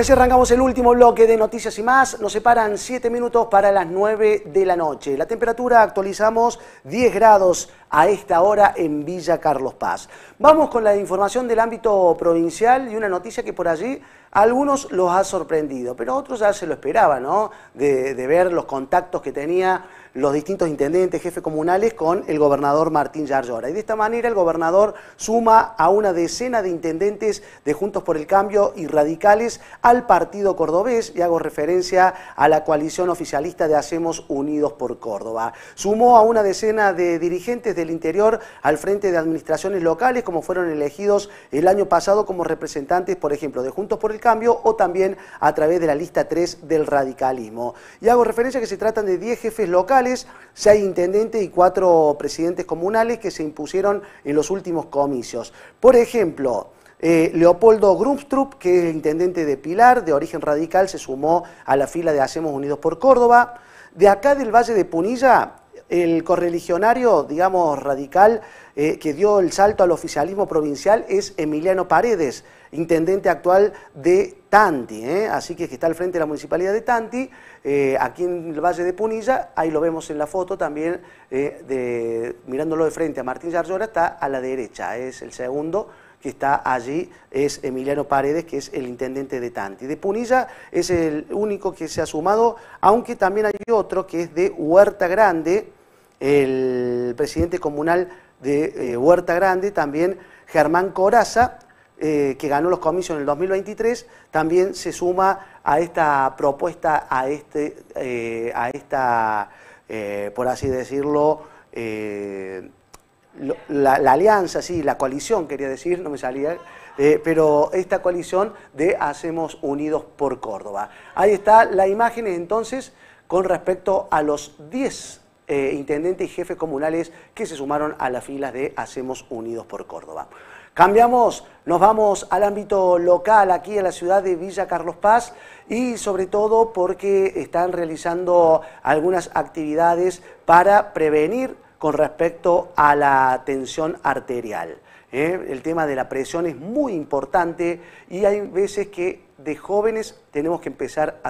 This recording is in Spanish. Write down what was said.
así arrancamos el último bloque de Noticias y Más. Nos separan 7 minutos para las 9 de la noche. La temperatura actualizamos 10 grados a esta hora en Villa Carlos Paz. Vamos con la información del ámbito provincial y una noticia que por allí a algunos los ha sorprendido, pero a otros ya se lo esperaban, ¿no? De, ver los contactos que tenía los distintos intendentes, jefes comunales con el gobernador Martín Yarlora. Y de esta manera el gobernador suma a una decena de intendentes de Juntos por el Cambio y radicales al Partido Cordobés y hago referencia a la coalición oficialista de Hacemos Unidos por Córdoba. Sumó a una decena de dirigentes del interior al frente de administraciones locales, como fueron elegidos el año pasado como representantes, por ejemplo, de Juntos por el Cambio o también a través de la lista 3 del radicalismo. Y hago referencia que se tratan de 10 jefes locales, 6 intendentes y 4 presidentes comunales que se impusieron en los últimos comicios. Por ejemplo, eh, Leopoldo Grumstrup, que es intendente de Pilar, de origen radical, se sumó a la fila de Hacemos Unidos por Córdoba. De acá del Valle de Punilla, el correligionario, digamos, radical eh, que dio el salto al oficialismo provincial es Emiliano Paredes, intendente actual de Tanti, ¿eh? así que, que está al frente de la municipalidad de Tanti, aquí en el Valle de Punilla, ahí lo vemos en la foto también, mirándolo de frente a Martín Yarlora, está a la derecha, es el segundo que está allí es Emiliano Paredes, que es el intendente de Tanti. De Punilla es el único que se ha sumado, aunque también hay otro que es de Huerta Grande, el presidente comunal de eh, Huerta Grande, también Germán Coraza, eh, que ganó los comicios en el 2023, también se suma a esta propuesta, a, este, eh, a esta, por así decirlo, la, alianza, sí, la coalición quería decir, no me salía, eh, pero esta coalición de Hacemos Unidos por Córdoba. Ahí está la imagen entonces con respecto a los 10 eh, intendentes y jefes comunales que se sumaron a las filas de Hacemos Unidos por Córdoba. Cambiamos, nos vamos al ámbito local, aquí en la ciudad de Villa Carlos Paz, y sobre todo porque están realizando algunas actividades para prevenir con respecto a la tensión arterial. ¿eh? El tema de la presión es muy importante y hay veces que de jóvenes tenemos que empezar a